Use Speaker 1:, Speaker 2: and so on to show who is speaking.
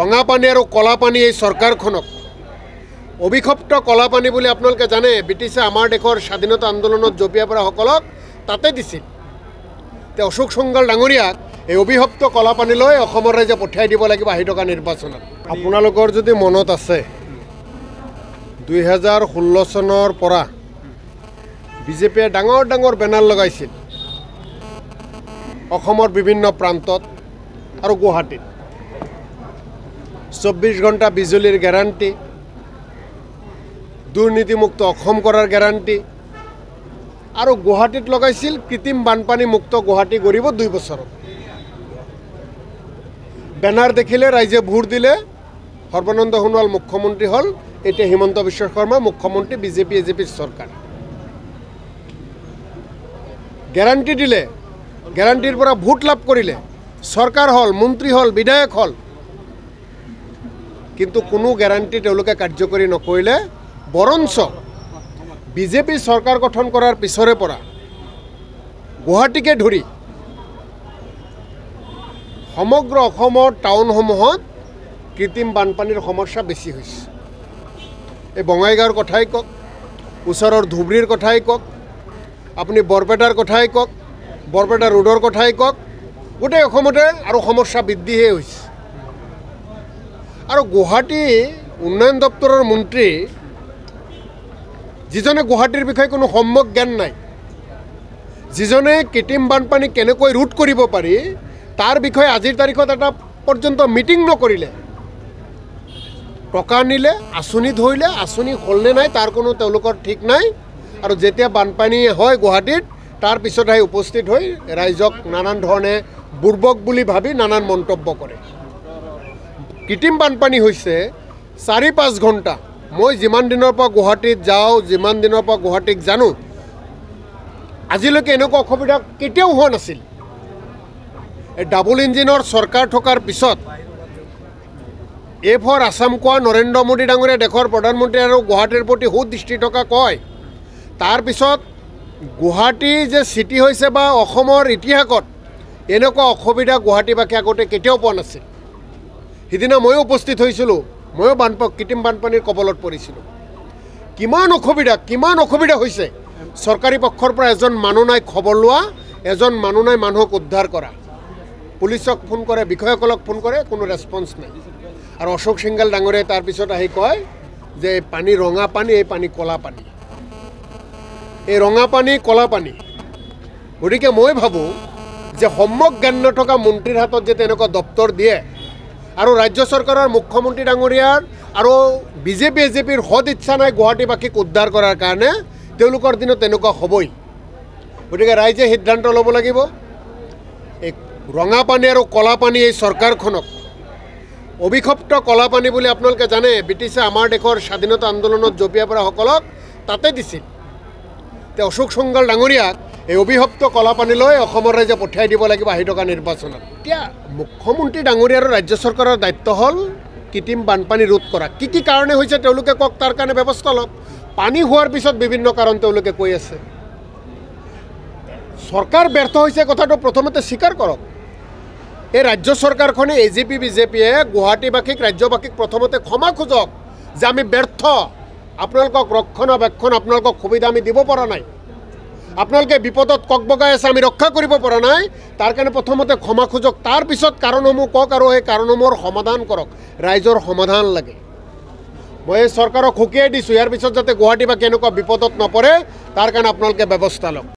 Speaker 1: ৰঙাপানী আৰু কলাপানী এই চৰকাৰখনক অভিশপ্ত কলাপানী বুলি আপোনালোকে জানে ব্ৰিটিছে আমাৰ দেশৰ স্বাধীনতা আন্দোলনত জঁপিয়াই পৰাসকলক তাতে দিছিল এতিয়া অশোক সংগাল ডাঙৰীয়াক এই অভিশপ্ত কলাপানীলৈ অসমৰ ৰাইজে পঠিয়াই দিব লাগিব আহি থকা নিৰ্বাচনত আপোনালোকৰ যদি মনত আছে দুহেজাৰ ষোল্ল চনৰ পৰা বিজেপিয়ে ডাঙৰ ডাঙৰ বেনাৰ লগাইছিল অসমৰ বিভিন্ন প্ৰান্তত আৰু গুৱাহাটীত চব্বিশ ঘন্টা বিজুলির গ্যারান্টি দুর্নীতিমুক্ত অসম কৰাৰ গ্যারান্টি আৰু গুৱাহাটীত লগাইছিল কৃত্ৰিম বানপানী মুক্ত গুৱাহাটী গঢ়িব দুই বছৰত বেনাৰ দেখিলে ৰাইজে ভোট দিলে সৰ্বানন্দ সোণোৱাল মুখ্যমন্ত্ৰী হ'ল এতিয়া হিমন্ত বিশ্ব শৰ্মা মুখ্যমন্ত্ৰী বিজেপি এজেপিৰ চৰকাৰ গ্যারান্টি দিলে গ্যারান্টিৰ পৰা ভোট লাভ কৰিলে চৰকাৰ হ'ল মন্ত্ৰী হ'ল বিধায়ক হ'ল কিন্তু কোনো গ্যাৰান্টি তেওঁলোকে কাৰ্যকৰী নকলে বৰঞ্চ বিজেপি চৰকাৰ গঠন কৰাৰ পিছৰে পৰা গুৱাহাটীকে ধৰি সমগ্ৰ অসমৰ টাউনসমূহত কৃত্ৰিম বানপানীৰ সমস্যা বেছি হৈছে এই বঙাইগাঁৱৰ কথাই কওক ওচৰৰ ধুবুৰীৰ কথাই কওক আপুনি বৰপেটাৰ কথাই কওক বৰপেটা ৰোডৰ কথাই কওক গোটেই অসমতে আৰু সমস্যা বৃদ্ধিহে হৈছে আৰু গুৱাহাটী উন্নয়ন দপ্তৰৰ মন্ত্ৰী যিজনে গুৱাহাটীৰ বিষয়ে কোনো সম্যক জ্ঞান নাই যিজনে কৃত্ৰিম বানপানী কেনেকৈ ৰোধ কৰিব পাৰি তাৰ বিষয়ে আজিৰ তাৰিখত এটা পৰ্যন্ত মিটিং নকৰিলে টকা নিলে আঁচনি ধৰিলে আঁচনি হ'লনে নাই তাৰ কোনো তেওঁলোকৰ ঠিক নাই আৰু যেতিয়া বানপানী হয় গুৱাহাটীত তাৰ পিছত আহি উপস্থিত হৈ ৰাইজক নানান ধৰণে বুৰ্বক বুলি ভাবি নানান মন্তব্য কৰে কৃত্ৰিম বানপানী হৈছে চাৰি পাঁচ ঘণ্টা মই যিমান দিনৰ পৰা গুৱাহাটীত যাওঁ যিমান দিনৰ পৰা গুৱাহাটীক জানো আজিলৈকে এনেকুৱা অসুবিধা কেতিয়াও হোৱা নাছিল এই ডাবল ইঞ্জিনৰ চৰকাৰ থকাৰ পিছত এই ফৰ আছাম কোৱা নৰেন্দ্ৰ মোদী ডাঙৰীয়া দেশৰ প্ৰধানমন্ত্ৰী আৰু গুৱাহাটীৰ প্ৰতি সুদৃষ্টি থকা কয় তাৰপিছত গুৱাহাটী যে চিটি হৈছে বা অসমৰ ইতিহাসত এনেকুৱা অসুবিধা গুৱাহাটীবাসী আগতে কেতিয়াও পোৱা নাছিল সিদিনা ময়ো উপস্থিত হৈছিলোঁ ময়ো বানপ কৃত্ৰিম বানপানীৰ কবলত পৰিছিলোঁ কিমান অসুবিধা কিমান অসুবিধা হৈছে চৰকাৰী পক্ষৰ পৰা এজন মানুহ নাই খবৰ লোৱা এজন মানুহ নাই মানুহক উদ্ধাৰ কৰা পুলিচক ফোন কৰে বিষয়াসকলক ফোন কৰে কোনো ৰেচপঞ্চ নাই আৰু অশোক সিংগাল ডাঙৰে তাৰপিছত আহি কয় যে এই পানী ৰঙা পানী এই পানী ক'লা পানী এই ৰঙা পানী ক'লা পানী গতিকে মই ভাবোঁ যে সম্যক জ্ঞান নথকা মন্ত্ৰীৰ হাতত যে তেনেকুৱা দপ্তৰ দিয়ে আৰু ৰাজ্য চৰকাৰৰ মুখ্যমন্ত্ৰী ডাঙৰীয়াৰ আৰু B J P A J পিৰ সদ ইচ্ছা নাই গুৱাহাটীবাসীক উদ্ধাৰ কৰাৰ কাৰণে তেওঁলোকৰ দিনত তেনেকুৱা হ'বই গতিকে ৰাইজে সিদ্ধান্ত ল'ব লাগিব এই ৰঙা পানী আৰু কলা পানী এই চৰকাৰখনক অভিশপ্ত কলা পানী বুলি আপোনালোকে জানে ব্ৰিটিছে আমাৰ দেশৰ স্বাধীনতা আন্দোলনত জঁপিয়াই পৰাসকলক তাতে দিছিল এতিয়া অশোক সংগাল ডাঙৰীয়াক এই অভিশপ্ত কলাপানীলৈ অসমৰ ৰাইজে পঠিয়াই দিব লাগিব আহি থকা নিৰ্বাচনত এতিয়া মুখ্যমন্ত্ৰী ডাঙৰীয়া আৰু ৰাজ্য চৰকাৰৰ দায়িত্ব হ'ল কৃত্ৰিম বানপানী ৰোধ কৰা কি কি কাৰণে হৈছে তেওঁলোকে কওক তাৰ কাৰণে ব্যৱস্থা লওক পানী হোৱাৰ পিছত বিভিন্ন কাৰণ তেওঁলোকে কৈ আছে চৰকাৰ ব্যৰ্থ হৈছে কথাটো প্ৰথমতে স্বীকাৰ কৰক এই ৰাজ্য চৰকাৰখনে A G P B J পিয়ে গুৱাহাটীবাসীক ৰাজ্যবাসীক প্ৰথমতে ক্ষমা খোজক যে আমি ব্যৰ্থ আপোনালোকক ৰক্ষণাবেক্ষণ আপোনালোকক সুবিধা আমি দিব পৰা নাই আপোনালোকে বিপদত বগাই আছে আমি ৰক্ষা কৰিব পৰা নাই তাৰ কাৰণে প্ৰথমতে ক্ষমা খোজক তাৰপিছত কাৰণসমূহ কওক আৰু সেই কাৰণসমূহৰ সমাধান কৰক ৰাইজৰ সমাধান লাগে মই এই চৰকাৰক সুকীয়াই দিছোঁ ইয়াৰ পিছত যাতে গুৱাহাটী বা কেনেকুৱা বিপদত নপৰে তাৰ কাৰণে আপোনালোকে ব্যৱস্থা লওক